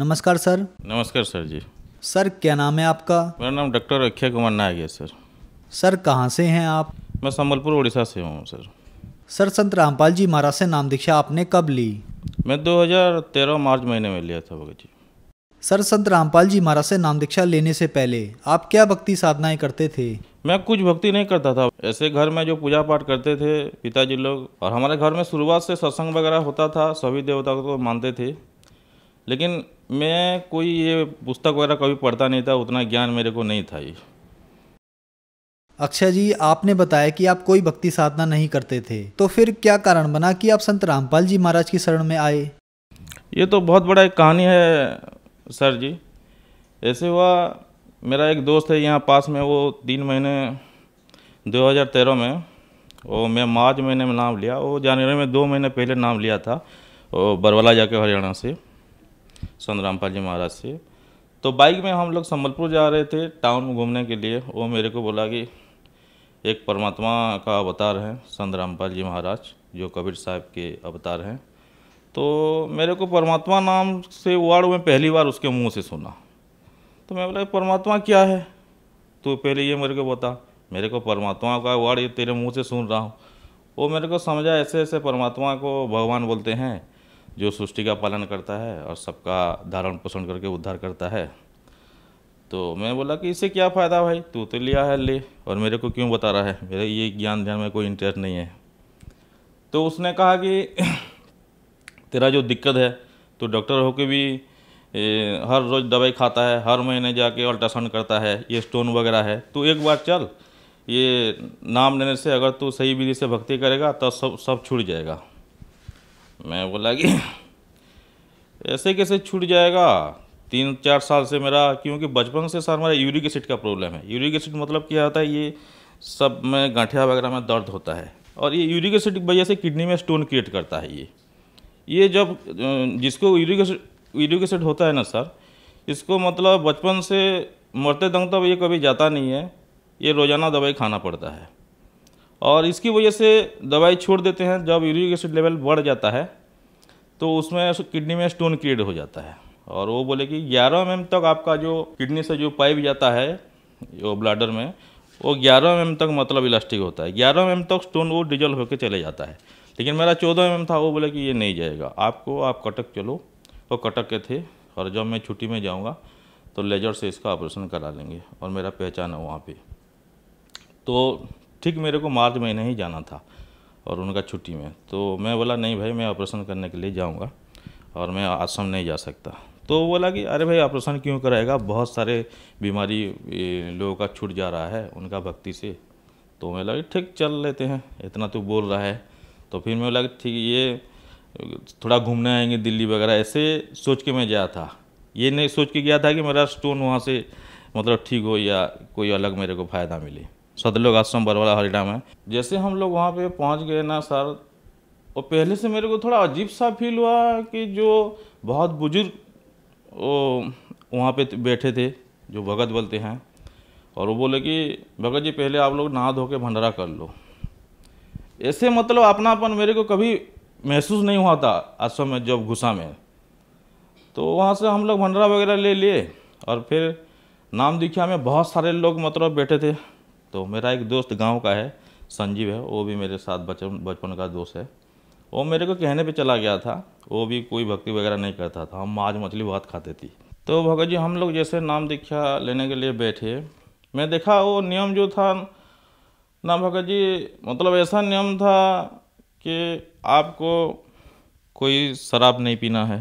नमस्कार सर नमस्कार सर जी सर क्या नाम है आपका मेरा नाम डॉक्टर अक्षय कुमार नायक है सर सर कहाँ से हैं आप मैं संबलपुर उड़ीसा से हूँ सर सर संत रामपाल जी महाराज से नाम दीक्षा आपने कब ली मैं 2013 मार्च महीने में लिया था भगत जी सर संत रामपाल जी महाराज से नाम दीक्षा लेने से पहले आप क्या भक्ति साधनाएं करते थे मैं कुछ भक्ति नहीं करता था ऐसे घर में जो पूजा पाठ करते थे पिताजी लोग और हमारे घर में शुरुआत से सत्संग वगैरह होता था सभी देवताओं को मानते थे लेकिन मैं कोई ये पुस्तक वगैरह कभी पढ़ता नहीं था उतना ज्ञान मेरे को नहीं था ये अक्षय जी आपने बताया कि आप कोई भक्ति साधना नहीं करते थे तो फिर क्या कारण बना कि आप संत रामपाल जी महाराज की शरण में आए ये तो बहुत बड़ा एक कहानी है सर जी ऐसे हुआ मेरा एक दोस्त है यहाँ पास में वो तीन महीने 2013 में और मैं मार्च महीने में नाम लिया वो जानवरी में दो महीने पहले नाम लिया था वो बरवाला जाके हरियाणा से संत रामपाल जी महाराज से तो बाइक में हम लोग संबलपुर जा रहे थे टाउन में घूमने के लिए वो मेरे को बोला कि एक परमात्मा का अवतार है संत रामपाल जी महाराज जो कबीर साहब के अवतार हैं तो मेरे को परमात्मा नाम से वार्ड में पहली बार उसके मुंह से सुना तो मैं बोला परमात्मा क्या है तो पहले ये मेरे को बता मेरे को परमात्मा का वार्ड ये तेरे मुंह से सुन रहा हूँ वो मेरे को समझा ऐसे ऐसे परमात्मा को भगवान बोलते हैं जो सृष्टि का पालन करता है और सबका धारण पोषण करके उद्धार करता है तो मैं बोला कि इससे क्या फ़ायदा भाई तू तो लिया है ले और मेरे को क्यों बता रहा है मेरे ये ज्ञान ध्यान में कोई इंटरेस्ट नहीं है तो उसने कहा कि तेरा जो दिक्कत है तो डॉक्टर होके भी ए, हर रोज़ दवाई खाता है हर महीने जाके अल्ट्रासाउंड करता है ये स्टोन वगैरह है तो एक बार चल ये नाम लेने से अगर तू सही विधि से भक्ति करेगा तो सब सब छूट जाएगा मैं बोला कि ऐसे कैसे छूट जाएगा तीन चार साल से मेरा क्योंकि बचपन से सर मेरा यूरिक एसिड का प्रॉब्लम है यूरिक एसिड मतलब क्या होता है ये सब में गांठिया वगैरह में दर्द होता है और ये यूरिक एसिड की वजह से किडनी में स्टोन क्रिएट करता है ये ये जब जिसको यूरिक एसिड यूरिक एसिड होता है ना सर इसको मतलब बचपन से मरते दम तब ये कभी जाता नहीं है ये रोज़ाना दवाई खाना पड़ता है और इसकी वजह से दवाई छोड़ देते हैं जब यूरिक एसिड लेवल बढ़ जाता है तो उसमें किडनी में स्टोन क्रिएट हो जाता है और वो बोले कि ग्यारह एम तक आपका जो किडनी से जो पाइप जाता है वो ब्लाडर में वो ग्यारह एम तक मतलब इलास्टिक होता है ग्यारह एम तक स्टोन वो डिजल्व होकर चले जाता है लेकिन मेरा चौदह एम था वो बोले कि ये नहीं जाएगा आपको आप कटक चलो वो कटक के थे और जब मैं छुट्टी में जाऊँगा तो लेजर से इसका ऑपरेशन करा लेंगे और मेरा पहचान है वहाँ पर तो ठीक मेरे को मार्च महीने ही जाना था और उनका छुट्टी में तो मैं बोला नहीं भाई मैं ऑपरेशन करने के लिए जाऊँगा और मैं आसम नहीं जा सकता तो बोला कि अरे भाई ऑपरेशन क्यों कराएगा बहुत सारे बीमारी लोगों का छूट जा रहा है उनका भक्ति से तो मैं लगा ठीक चल लेते हैं इतना तो बोल रहा है तो फिर मैं लगा ठीक ये थोड़ा घूमने आएंगे दिल्ली वगैरह ऐसे सोच के मैं गया था ये नहीं सोच के गया था कि मेरा स्टोन वहाँ से मतलब ठीक हो या कोई अलग मेरे को फ़ायदा मिले सतलोक आश्रम बरवाला हरिडा में जैसे हम लोग वहाँ पे पहुँच गए ना सर वो तो पहले से मेरे को थोड़ा अजीब सा फील हुआ कि जो बहुत बुजुर्ग वहाँ पे बैठे थे जो भगत बोलते हैं और वो बोले कि भगत जी पहले आप लोग नहा धो के भंडारा कर लो ऐसे मतलब अपनापन मेरे को कभी महसूस नहीं हुआ था आश्रम में जब घुसा में तो वहाँ से हम लोग भंडारा वगैरह ले लिए और फिर नाम दीक्षा में बहुत सारे लोग मतलब बैठे थे तो मेरा एक दोस्त गांव का है संजीव है वो भी मेरे साथ बचपन बचपन का दोस्त है वो मेरे को कहने पे चला गया था वो भी कोई भक्ति वगैरह नहीं करता था हम माज मछली बहुत खाते थी तो भगत जी हम लोग जैसे नाम दीक्षा लेने के लिए बैठे मैं देखा वो नियम जो था ना भगत जी मतलब ऐसा नियम था कि आपको कोई शराब नहीं पीना है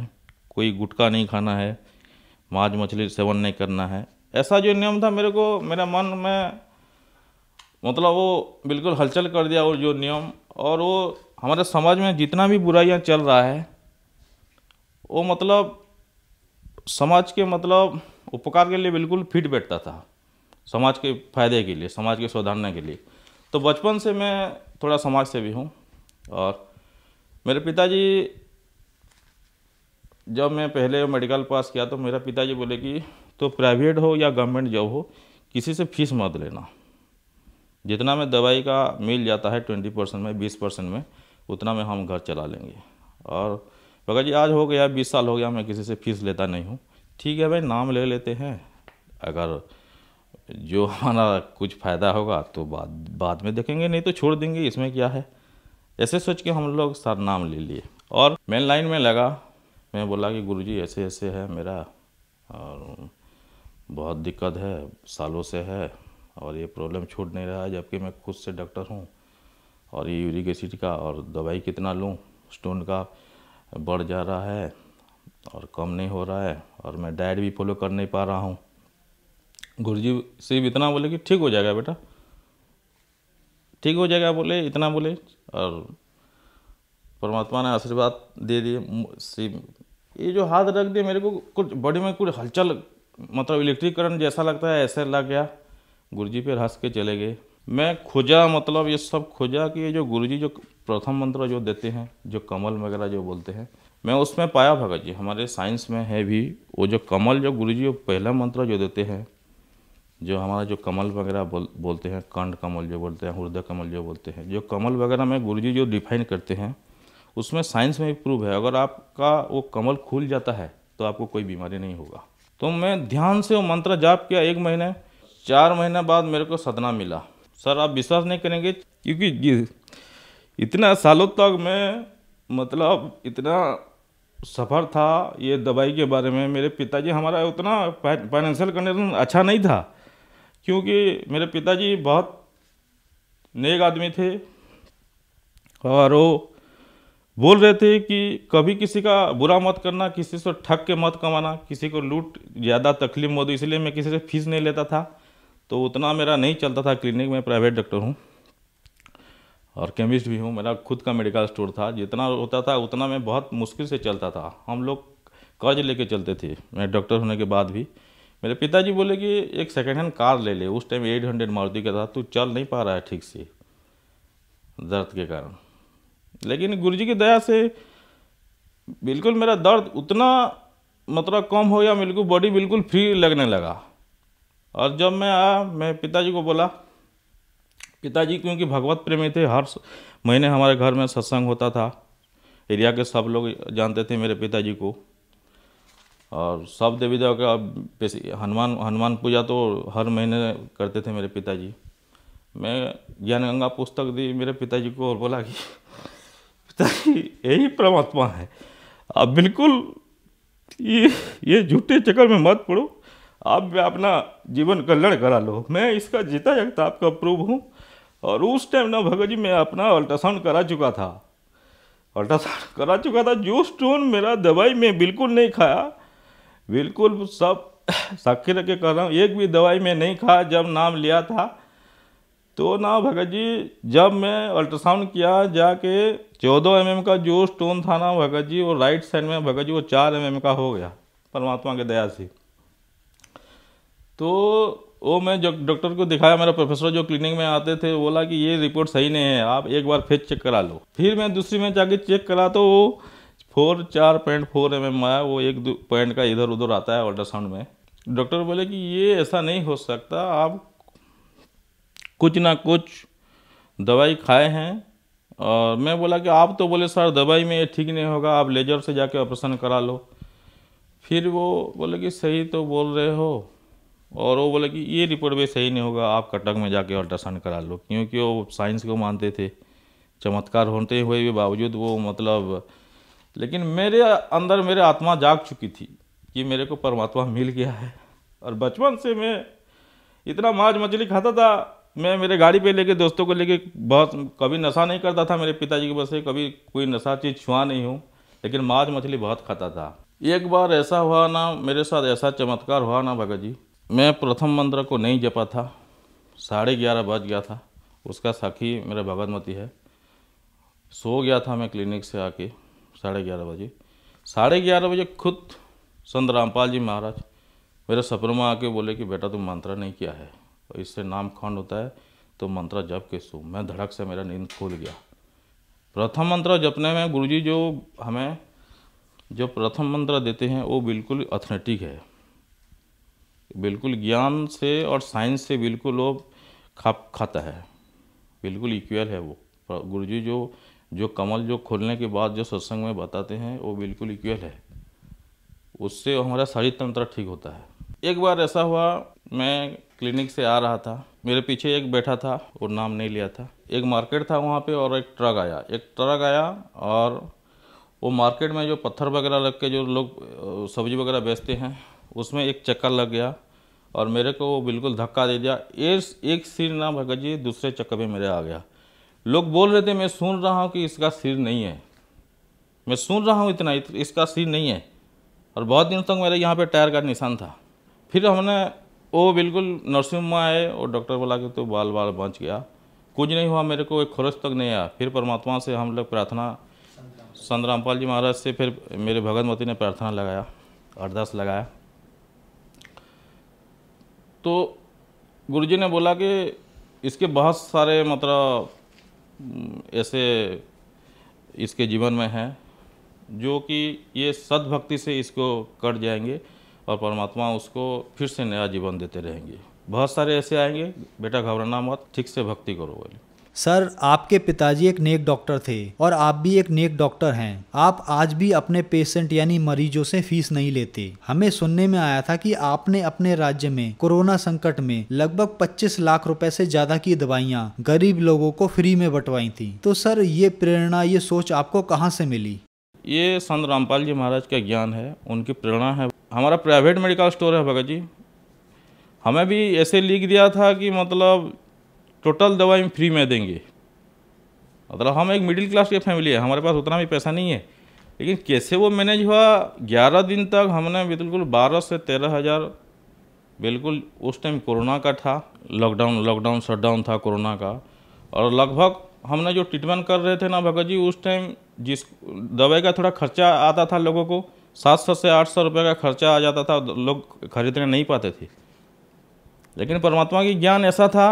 कोई गुटखा नहीं खाना है माज मछली सेवन नहीं करना है ऐसा जो नियम था मेरे को मेरा मन में मतलब वो बिल्कुल हलचल कर दिया और जो नियम और वो हमारे समाज में जितना भी बुराइयाँ चल रहा है वो मतलब समाज के मतलब उपकार के लिए बिल्कुल फिट बैठता था समाज के फायदे के लिए समाज के सुधारने के लिए तो बचपन से मैं थोड़ा समाज भी हूँ और मेरे पिताजी जब मैं पहले मेडिकल पास किया तो मेरा पिताजी बोले कि तो प्राइवेट हो या गवर्नमेंट जॉब हो किसी से फीस मत लेना जितना में दवाई का मिल जाता है ट्वेंटी परसेंट में बीस परसेंट में उतना में हम घर चला लेंगे और भगत जी आज हो गया बीस साल हो गया मैं किसी से फीस लेता नहीं हूँ ठीक है भाई नाम ले लेते हैं अगर जो हमारा कुछ फ़ायदा होगा तो बाद बाद में देखेंगे नहीं तो छोड़ देंगे इसमें क्या है ऐसे सोच के हम लोग सर नाम ले लिए और मेन लाइन में लगा मैं बोला कि गुरु जी ऐसे ऐसे है मेरा और बहुत दिक्कत है सालों से है और ये प्रॉब्लम छूट नहीं रहा जबकि मैं खुद से डॉक्टर हूँ और ये यूरिक एसिड का और दवाई कितना लूँ स्टोन का बढ़ जा रहा है और कम नहीं हो रहा है और मैं डाइट भी फॉलो कर नहीं पा रहा हूँ गुरु जी सिर्फ इतना बोले कि ठीक हो जाएगा बेटा ठीक हो जाएगा बोले इतना बोले और परमात्मा ने आशीर्वाद दे दिए सिर्फ ये जो हाथ रख दिए मेरे को कुछ बॉडी में कुछ हलचल मतलब इलेक्ट्रिक करंट जैसा लगता है ऐसा लग गया गुरु जी फिर हंस के चले गए मैं खोजा मतलब ये सब खोजा कि ये जो जी जो प्रथम मंत्र जो देते हैं जो कमल वगैरह जो बोलते हैं मैं उसमें पाया भगत जी हमारे साइंस में है भी वो जो कमल जो गुरु जी पहला मंत्र जो देते हैं जो हमारा जो कमल वगैरह बोल बोलते हैं कंड कमल जो बोलते हैं हृदय कमल जो बोलते हैं जो कमल वगैरह में गुरु जी जो डिफाइन करते हैं उसमें साइंस में भी प्रूव है अगर आपका वो कमल खुल जाता है तो आपको कोई बीमारी नहीं होगा तो मैं ध्यान से वो मंत्र जाप किया एक महीने चार महीने बाद मेरे को सदना मिला सर आप विश्वास नहीं करेंगे क्योंकि इतना सालों तक मैं मतलब इतना सफ़र था ये दवाई के बारे में मेरे पिताजी हमारा उतना फाइनेंशियल कंडीशन अच्छा नहीं था क्योंकि मेरे पिताजी बहुत नेक आदमी थे और वो बोल रहे थे कि कभी किसी का बुरा मत करना किसी से ठग के मत कमाना किसी को लूट ज़्यादा तकलीफ मत इसलिए मैं किसी से फीस नहीं लेता था तो उतना मेरा नहीं चलता था क्लिनिक में प्राइवेट डॉक्टर हूँ और केमिस्ट भी हूँ मेरा खुद का मेडिकल स्टोर था जितना होता था उतना मैं बहुत मुश्किल से चलता था हम लोग कर्ज लेके चलते थे मैं डॉक्टर होने के बाद भी मेरे पिताजी बोले कि एक सेकेंड हैंड कार ले ले उस टाइम एट हंड्रेड मारुति का था तू चल नहीं पा रहा है ठीक से दर्द के कारण लेकिन जी की दया से बिल्कुल मेरा दर्द उतना मतलब कम हो गया बिल्कुल बॉडी बिल्कुल फ्री लगने लगा और जब मैं आया मैं पिताजी को बोला पिताजी क्योंकि भगवत प्रेमी थे हर महीने हमारे घर में सत्संग होता था एरिया के सब लोग जानते थे मेरे पिताजी को और सब देवी देव का हनुमान हनुमान पूजा तो हर महीने करते थे मेरे पिताजी मैं ज्ञान गंगा पुस्तक दी मेरे पिताजी को और बोला कि पिताजी यही परमात्मा है अब बिल्कुल ये ये झूठे चक्कर में मत पड़ो आप अपना जीवन कल्याण करा लो मैं इसका जीता जगता आपका प्रूव हूँ और उस टाइम ना भगत जी मैं अपना अल्ट्रासाउंड करा चुका था अल्ट्रासाउंड करा चुका था जो स्टोन मेरा दवाई में बिल्कुल नहीं खाया बिल्कुल सब साखी रख के कर रहा हूँ एक भी दवाई में नहीं खाया जब नाम लिया था तो ना भगत जी जब मैं अल्ट्रासाउंड किया जाके चौदह एम का जो स्टोन था ना भगत जी वो राइट साइड में भगत जी वो चार एम एम का हो गया परमात्मा के दया से तो वो मैं जो डॉक्टर को दिखाया मेरा प्रोफेसर जो क्लिनिक में आते थे बोला कि ये रिपोर्ट सही नहीं है आप एक बार फिर चेक करा लो फिर मैं दूसरी में जाके चेक करा तो वो फोर चार पॉइंट फोर एम एम आया वो एक पॉइंट का इधर उधर आता है अल्ट्रासाउंड में डॉक्टर बोले कि ये ऐसा नहीं हो सकता आप कुछ ना कुछ दवाई खाए हैं और मैं बोला कि आप तो बोले सर दवाई में ये ठीक नहीं होगा आप लेजर से जाके ऑपरेशन करा लो फिर वो बोले कि सही तो बोल रहे हो और वो बोले कि ये रिपोर्ट भी सही नहीं होगा आप कटक में जाके अल्ट्रासाउंड करा लो क्योंकि वो साइंस को मानते थे चमत्कार होते हुए भी बावजूद वो मतलब लेकिन मेरे अंदर मेरे आत्मा जाग चुकी थी कि मेरे को परमात्मा मिल गया है और बचपन से मैं इतना माज मछली खाता था मैं मेरे गाड़ी पे लेके दोस्तों को लेके बहुत कभी नशा नहीं करता था मेरे पिताजी की वजह से कभी कोई नशा चीज़ छुआ नहीं हूँ लेकिन माज मछली बहुत खाता था एक बार ऐसा हुआ ना मेरे साथ ऐसा चमत्कार हुआ ना भगत जी मैं प्रथम मंत्र को नहीं जपा था साढ़े ग्यारह बज गया था उसका साखी मेरा भगवतमती है सो गया था मैं क्लिनिक से आके साढ़े ग्यारह बजे साढ़े ग्यारह बजे खुद संत रामपाल जी महाराज मेरे सपन में आके बोले कि बेटा तुम मंत्रा नहीं किया है और इससे नाम खंड होता है तो मंत्रा जप के सो मैं धड़क से मेरा नींद खुल गया प्रथम मंत्र जपने में गुरुजी जो हमें जो प्रथम मंत्र देते हैं वो बिल्कुल अथनेटिक है बिल्कुल ज्ञान से और साइंस से बिल्कुल वो खा खाता है बिल्कुल इक्वल है वो गुरु जी जो जो कमल जो खोलने के बाद जो सत्संग में बताते हैं वो बिल्कुल इक्वल है उससे हमारा शरीर तंत्र ठीक होता है एक बार ऐसा हुआ मैं क्लिनिक से आ रहा था मेरे पीछे एक बैठा था और नाम नहीं लिया था एक मार्केट था वहाँ पे और एक ट्रक आया एक ट्रक आया और वो मार्केट में जो पत्थर वगैरह लग के जो लोग सब्जी वगैरह बेचते हैं उसमें एक चक्कर लग गया और मेरे को वो बिल्कुल धक्का दे दिया एक, एक सिर ना भगत जी दूसरे चक्कर में मेरे आ गया लोग बोल रहे थे मैं सुन रहा हूँ कि इसका सिर नहीं है मैं सुन रहा हूँ इतना इसका सिर नहीं है और बहुत दिनों तक मेरे यहाँ पे टायर का निशान था फिर हमने वो बिल्कुल नर्सिंग में आए और डॉक्टर बोला कि तो बाल बाल बच गया कुछ नहीं हुआ मेरे को एक खुरश तक नहीं आया फिर परमात्मा से हम लोग प्रार्थना संत रामपाल जी महाराज से फिर मेरे भगत मती ने प्रार्थना लगाया अरदास लगाया तो गुरुजी ने बोला कि इसके बहुत सारे मतलब हम्म, ऐसे इसके जीवन में हैं जो कि ये सद्भक्ति से इसको कट जाएंगे और परमात्मा उसको फिर से नया जीवन देते रहेंगे बहुत सारे ऐसे आएंगे बेटा घबराना मत ठीक से भक्ति करो बोले सर आपके पिताजी एक नेक डॉक्टर थे और आप भी एक नेक डॉक्टर हैं आप आज भी अपने पेशेंट यानी मरीजों से फीस नहीं लेते हमें सुनने में आया था कि आपने अपने राज्य में कोरोना संकट में लगभग 25 लाख रुपए से ज्यादा की दवाइयाँ गरीब लोगों को फ्री में बंटवाई थी तो सर ये प्रेरणा ये सोच आपको कहाँ से मिली ये संत रामपाल जी महाराज का ज्ञान है उनकी प्रेरणा है हमारा प्राइवेट मेडिकल स्टोर है भगत जी हमें भी ऐसे लिख दिया था कि मतलब टोटल दवाई फ्री में देंगे मतलब हम एक मिडिल क्लास की फैमिली है हमारे पास उतना भी पैसा नहीं है लेकिन कैसे वो मैनेज हुआ ग्यारह दिन तक हमने बिल्कुल बारह से तेरह हज़ार बिल्कुल उस टाइम कोरोना का था लॉकडाउन लॉकडाउन शटडाउन था कोरोना का और लगभग हमने जो ट्रीटमेंट कर रहे थे ना भगत जी उस टाइम जिस दवाई का थोड़ा खर्चा आता था लोगों को सात सौ से आठ सौ रुपये का खर्चा आ जाता था लोग खरीदने नहीं पाते थे लेकिन परमात्मा की ज्ञान ऐसा था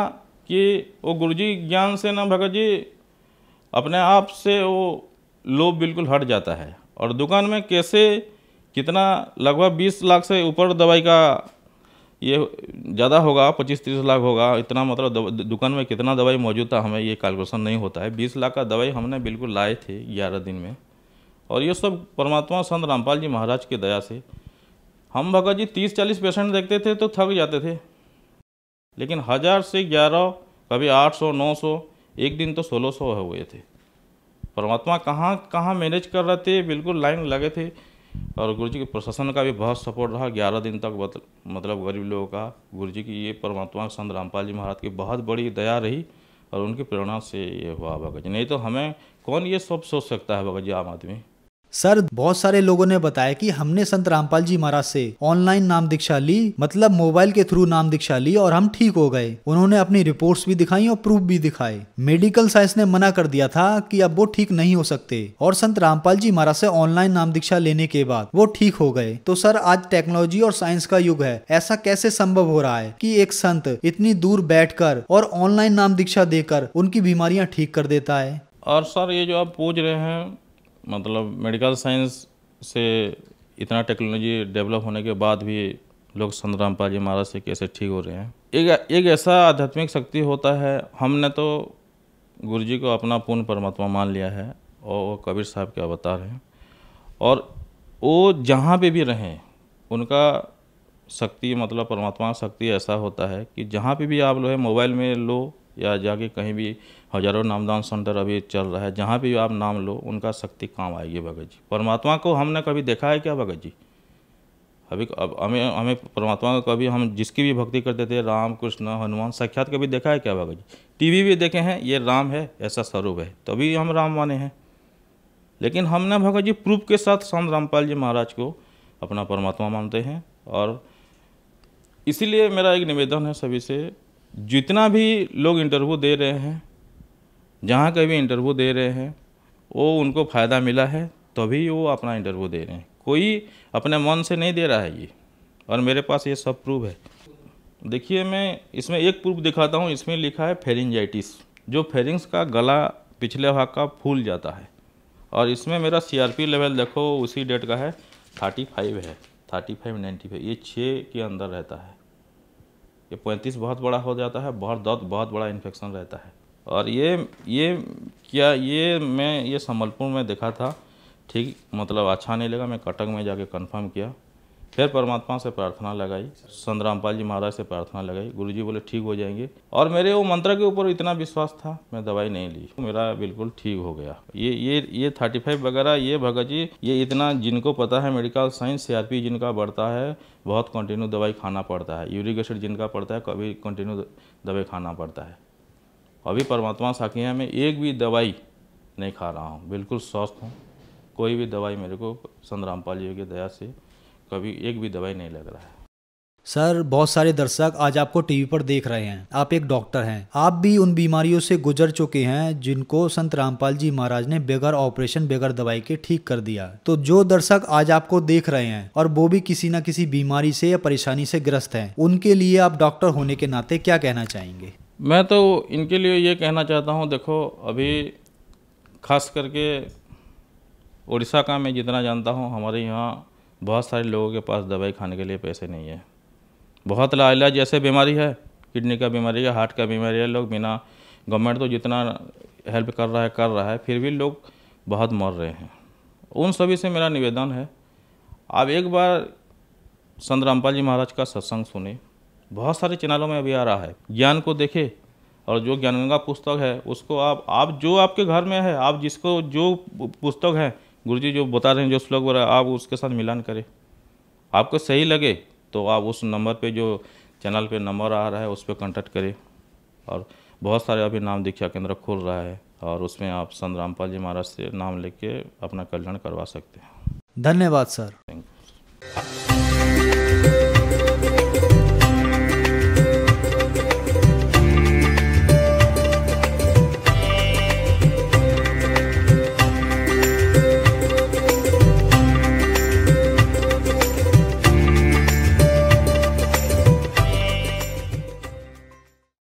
कि वो गुरु जी ज्ञान से ना भगत जी अपने आप से वो लोभ बिल्कुल हट जाता है और दुकान में कैसे कितना लगभग 20 लाख से ऊपर दवाई का ये ज़्यादा होगा पच्चीस तीस लाख होगा इतना मतलब दुकान में कितना दवाई मौजूद था हमें ये कैलकुलेशन नहीं होता है बीस लाख का दवाई हमने बिल्कुल लाए थे ग्यारह दिन में और ये सब परमात्मा संत रामपाल जी महाराज की दया से हम भगत जी तीस चालीस पेशेंट देखते थे तो थक जाते थे लेकिन हज़ार से ग्यारह कभी आठ सौ नौ सौ एक दिन तो सोलह सौ सो हुए थे परमात्मा कहाँ कहाँ मैनेज कर रहे थे बिल्कुल लाइन लगे थे और गुरु जी के प्रशासन का भी बहुत सपोर्ट रहा ग्यारह दिन तक मतलब गरीब लोगों का गुरु जी की ये परमात्मा संत रामपाल जी महाराज की बहुत बड़ी दया रही और उनकी प्रेरणा से ये हुआ भगत जी नहीं तो हमें कौन ये सब सोच सकता है भगत जी आम आदमी सर बहुत सारे लोगों ने बताया कि हमने संत रामपाल जी महाराज से ऑनलाइन नाम दीक्षा ली मतलब मोबाइल के थ्रू नाम दीक्षा ली और हम ठीक हो गए उन्होंने अपनी रिपोर्ट्स भी दिखाई और प्रूफ भी दिखाए मेडिकल साइंस ने मना कर दिया था कि अब वो ठीक नहीं हो सकते और संत रामपाल जी महाराज से ऑनलाइन नाम दीक्षा लेने के बाद वो ठीक हो गए तो सर आज टेक्नोलॉजी और साइंस का युग है ऐसा कैसे संभव हो रहा है की एक संत इतनी दूर बैठ और ऑनलाइन नाम दीक्षा देकर उनकी बीमारियाँ ठीक कर देता है और सर ये जो आप पूछ रहे हैं मतलब मेडिकल साइंस से इतना टेक्नोलॉजी डेवलप होने के बाद भी लोग संत रामपाल जी महाराज से कैसे ठीक हो रहे हैं एक एक ऐसा आध्यात्मिक शक्ति होता है हमने तो गुरु जी को अपना पूर्ण परमात्मा मान लिया है और वो कबीर साहब के अवतार हैं और वो जहाँ पे भी रहें उनका शक्ति मतलब परमात्मा शक्ति ऐसा होता है कि जहाँ पे भी आप लो है मोबाइल में लो या जाके कहीं भी हजारों नामदान सेंटर अभी चल रहा है जहाँ भी आप नाम लो उनका शक्ति काम आएगी भगत जी परमात्मा को हमने कभी देखा है क्या भगत जी अभी अब हमें हमें परमात्मा को कभी हम जिसकी भी भक्ति करते थे राम कृष्ण हनुमान साक्षात कभी देखा है क्या भगत जी टी भी देखे हैं ये राम है ऐसा स्वरूप है तभी हम राम माने हैं लेकिन हमने भगत जी प्रूफ के साथ संत रामपाल जी महाराज को अपना परमात्मा मानते हैं और इसीलिए मेरा एक निवेदन है सभी से जितना भी लोग इंटरव्यू दे रहे हैं जहाँ कभी इंटरव्यू दे रहे हैं वो उनको फ़ायदा मिला है तभी वो अपना इंटरव्यू दे रहे हैं कोई अपने मन से नहीं दे रहा है ये और मेरे पास ये सब प्रूफ है देखिए मैं इसमें एक प्रूफ दिखाता हूँ इसमें लिखा है फेरिंजाइटिस जो फेरिंग्स का गला पिछले भाग का फूल जाता है और इसमें मेरा सी लेवल देखो उसी डेट का है थर्टी फाइव है थर्टी फाइव नाइन्टी फाइव ये छः के अंदर रहता है ये पैंतीस बहुत बड़ा हो जाता है बहुत दर्द बहुत बड़ा इन्फेक्शन रहता है और ये ये क्या ये मैं ये संबलपुर में देखा था ठीक मतलब अच्छा नहीं लगा मैं कटक में जाके कंफर्म किया फिर परमात्मा से प्रार्थना लगाई संत रामपाल जी महाराज से प्रार्थना लगाई गुरु जी बोले ठीक हो जाएंगे और मेरे वो मंत्र के ऊपर इतना विश्वास था मैं दवाई नहीं ली मेरा बिल्कुल ठीक हो गया ये ये ये थर्टी फाइव वगैरह ये भगत जी ये इतना जिनको पता है मेडिकल साइंस सी जिनका बढ़ता है बहुत कंटिन्यू दवाई खाना पड़ता है यूरिक एसिड जिनका पड़ता है कभी कंटिन्यू दवाई खाना पड़ता है अभी परमात्मा साखी है मैं एक भी दवाई नहीं खा रहा हूँ बिल्कुल स्वस्थ हूँ कोई भी दवाई मेरे को संत रामपाल जी की दया से कभी एक भी दवाई नहीं लग रहा है सर बहुत सारे दर्शक आज आपको टीवी पर देख रहे हैं आप एक डॉक्टर हैं आप भी उन बीमारियों से गुजर चुके हैं जिनको संत रामपाल जी महाराज ने बेगर ऑपरेशन बेगर दवाई के ठीक कर दिया तो जो दर्शक आज आपको देख रहे हैं और वो भी किसी ना किसी बीमारी से या परेशानी से ग्रस्त हैं उनके लिए आप डॉक्टर होने के नाते क्या कहना चाहेंगे मैं तो इनके लिए ये कहना चाहता हूँ देखो अभी खास करके उड़ीसा का मैं जितना जानता हूँ हमारे यहाँ बहुत सारे लोगों के पास दवाई खाने के लिए पैसे नहीं है बहुत लाइलाज ऐसे बीमारी है किडनी का बीमारी है हार्ट का बीमारी है लोग बिना गवर्नमेंट तो जितना हेल्प कर रहा है कर रहा है फिर भी लोग बहुत मर रहे हैं उन सभी से मेरा निवेदन है आप एक बार संत रामपाल जी महाराज का सत्संग सुने बहुत सारे चैनलों में अभी आ रहा है ज्ञान को देखें और जो ज्ञान पुस्तक है उसको आप आप जो आपके घर में है आप जिसको जो पुस्तक है गुरु जी जो बता रहे हैं जो श्लोक बोला आप उसके साथ मिलान करें आपको सही लगे तो आप उस नंबर पे जो चैनल पे नंबर आ रहा है उस पर कॉन्टैक्ट करें और बहुत सारे अभी नाम दीक्षा केंद्र खुल रहा है और उसमें आप संत रामपाल जी महाराज से नाम लेके अपना कल्याण करवा सकते हैं धन्यवाद सर थैंक यू